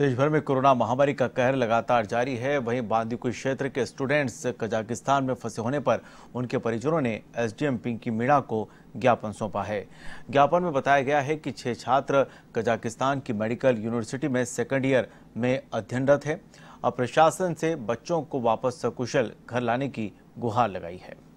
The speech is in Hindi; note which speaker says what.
Speaker 1: देश भर में कोरोना महामारी का कहर लगातार जारी है वहीं बांदीकुई क्षेत्र के स्टूडेंट्स कजाकिस्तान में फंसे होने पर उनके परिजनों ने एसडीएम पिंकी मीणा को ज्ञापन सौंपा है ज्ञापन में बताया गया है कि छह छात्र कजाकिस्तान की मेडिकल यूनिवर्सिटी में सेकेंड ईयर में अध्ययनरत है और प्रशासन से बच्चों को वापस सकुशल घर लाने की गुहार लगाई है